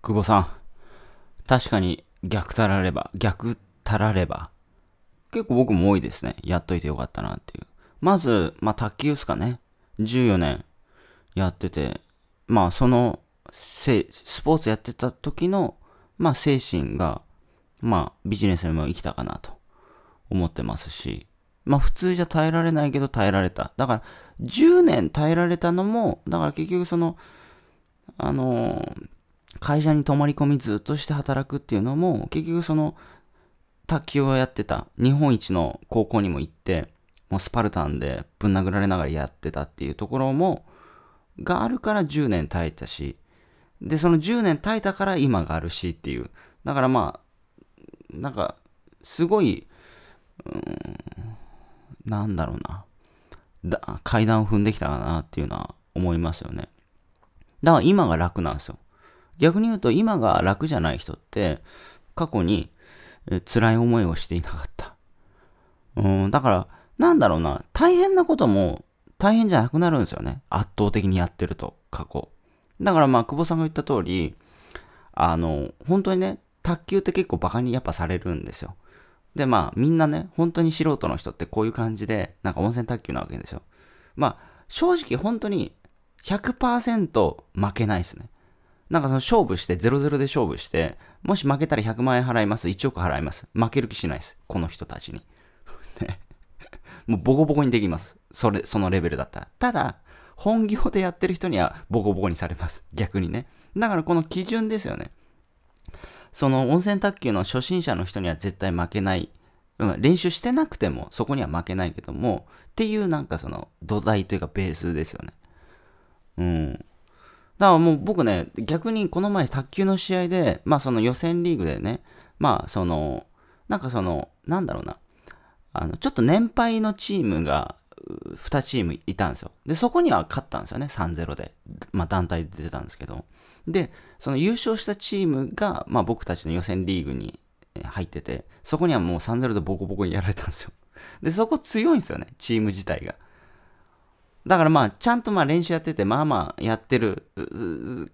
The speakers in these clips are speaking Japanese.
久保さん。確かに逆たられば、逆たられば。結構僕も多いですね。やっといてよかったなっていう。まず、まあ、卓球ですかね。14年やってて、まあ、その、スポーツやってた時の、まあ、精神が、まあ、ビジネスにも生きたかなと思ってますし、まあ、普通じゃ耐えられないけど耐えられた。だから、10年耐えられたのも、だから結局その、あのー会社に泊まり込みずっとして働くっていうのも、結局その、卓球をやってた、日本一の高校にも行って、もうスパルタンでぶん殴られながらやってたっていうところも、があるから10年耐えたし、で、その10年耐えたから今があるしっていう。だからまあ、なんか、すごい、うん、なんだろうな。だ階段を踏んできたかなっていうのは思いますよね。だから今が楽なんですよ。逆に言うと今が楽じゃない人って過去に辛い思いをしていなかった。うん、だから、なんだろうな、大変なことも大変じゃなくなるんですよね。圧倒的にやってると、過去。だからまあ、久保さんが言った通り、あの、本当にね、卓球って結構バカにやっぱされるんですよ。でまあ、みんなね、本当に素人の人ってこういう感じで、なんか温泉卓球なわけですよ。まあ、正直本当に100%負けないですね。なんかその勝負して、0-0で勝負して、もし負けたら100万円払います、1億払います。負ける気しないです。この人たちに。もうボコボコにできます。それ、そのレベルだったら。ただ、本業でやってる人にはボコボコにされます。逆にね。だからこの基準ですよね。その温泉卓球の初心者の人には絶対負けない。うん、練習してなくてもそこには負けないけども、っていうなんかその土台というかベースですよね。うん。からもう僕ね、逆にこの前卓球の試合で、まあその予選リーグでね、まあその、なんかその、なんだろうな、あの、ちょっと年配のチームが、2チームいたんですよ。で、そこには勝ったんですよね、3-0で。まあ団体で出たんですけど。で、その優勝したチームが、まあ僕たちの予選リーグに入ってて、そこにはもう3-0でボコボコにやられたんですよ。で、そこ強いんですよね、チーム自体が。だからまあ、ちゃんとまあ練習やってて、まあまあやってる、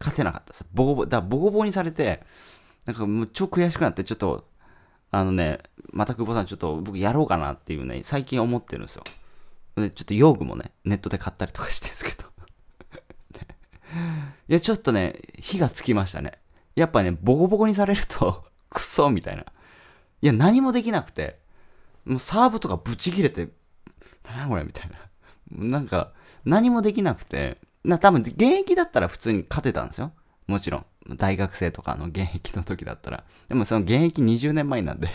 勝てなかったです。ボコボ、だボコボコにされて、なんかもう超悔しくなって、ちょっと、あのね、また久保さん、ちょっと僕やろうかなっていうね、最近思ってるんですよ。で、ちょっと用具もね、ネットで買ったりとかしてるんですけど いや、ちょっとね、火がつきましたね。やっぱね、ボコボコにされると くそみたいな。いや、何もできなくて、もうサーブとかブチ切れて、なんこれみたいな。なんか、何もできなくて、な多分現役だったら普通に勝てたんですよ。もちろん。大学生とかの現役の時だったら。でもその現役20年前なんで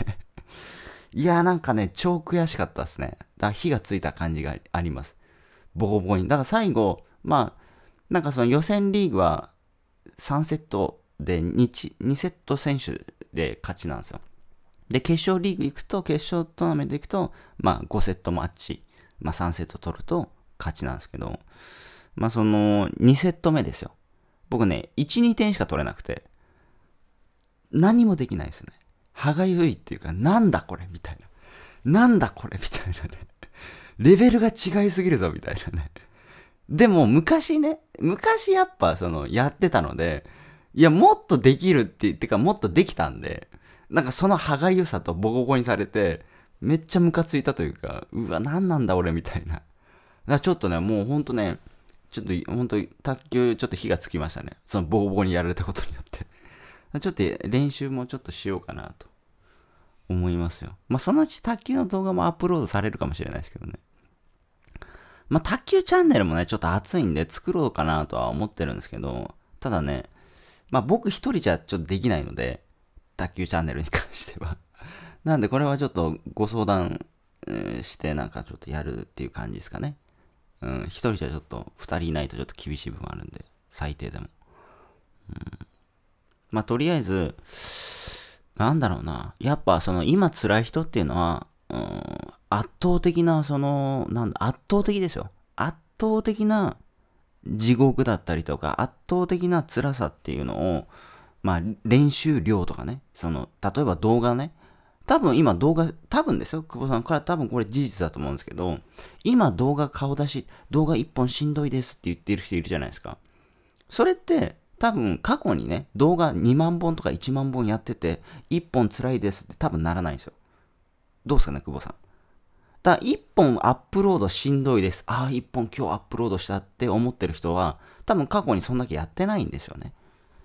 いやーなんかね、超悔しかったですね。だから火がついた感じがあります。ボコボコに。だから最後、まあ、なんかその予選リーグは3セットで 2, 2セット選手で勝ちなんですよ。で、決勝リーグ行くと、決勝トーナメント行くと、まあ5セットマッチまあ、3セット取ると勝ちなんですけど、まあ、その2セット目ですよ。僕ね、1、2点しか取れなくて、何もできないですよね。歯がゆいっていうか、なんだこれみたいな。なんだこれみたいなね。レベルが違いすぎるぞみたいなね。でも昔ね、昔やっぱそのやってたので、いや、もっとできるって、言ってかもっとできたんで、なんかその歯がゆさとボコボコにされて、めっちゃムカついたというか、うわ、何なんだ俺みたいな。だからちょっとね、もうほんとね、ちょっと本当に卓球ちょっと火がつきましたね。そのボコボコにやられたことによってちょっと練習もちょっとしようかなと思いますよ。まあそのうち卓球の動画もアップロードされるかもしれないですけどね。まあ卓球チャンネルもね、ちょっと熱いんで作ろうかなとは思ってるんですけど、ただね、まあ僕一人じゃちょっとできないので、卓球チャンネルに関してはなんでこれはちょっとご相談してなんかちょっとやるっていう感じですかね。うん、一人じゃちょっと、二人いないとちょっと厳しい部分あるんで、最低でも。うん、まあとりあえず、なんだろうな。やっぱその今辛い人っていうのは、うん、圧倒的なその、なんだ、圧倒的ですよ。圧倒的な地獄だったりとか、圧倒的な辛さっていうのを、まあ練習量とかね、その、例えば動画ね、多分今動画、多分ですよ、久保さんから多分これ事実だと思うんですけど、今動画顔出し、動画1本しんどいですって言ってる人いるじゃないですか。それって多分過去にね、動画2万本とか1万本やってて、1本辛いですって多分ならないんですよ。どうですかね、久保さん。だから1本アップロードしんどいです。ああ、1本今日アップロードしたって思ってる人は、多分過去にそんだけやってないんですよね。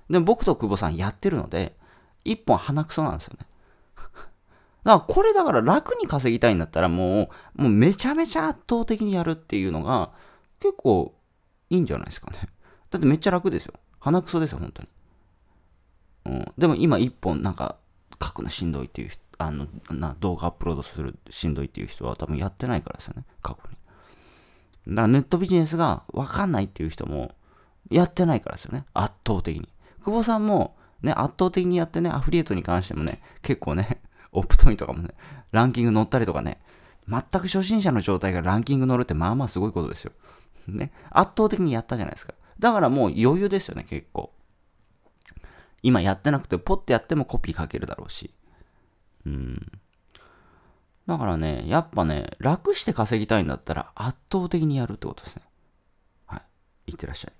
でも僕と久保さんやってるので、1本鼻くそなんですよね。だからこれだから楽に稼ぎたいんだったらもう、もうめちゃめちゃ圧倒的にやるっていうのが結構いいんじゃないですかね。だってめっちゃ楽ですよ。鼻くそですよ、本当に。うん、でも今一本なんか書くのしんどいっていうあのな動画アップロードするしんどいっていう人は多分やってないからですよね、過去に。だからネットビジネスがわかんないっていう人もやってないからですよね、圧倒的に。久保さんもね、圧倒的にやってね、アフリエイトに関してもね、結構ね、オプトインとかもね、ランキング乗ったりとかね、全く初心者の状態がランキング乗るってまあまあすごいことですよ。ね、圧倒的にやったじゃないですか。だからもう余裕ですよね、結構。今やってなくて、ポッてやってもコピーかけるだろうし。うん。だからね、やっぱね、楽して稼ぎたいんだったら圧倒的にやるってことですね。はい。いってらっしゃい。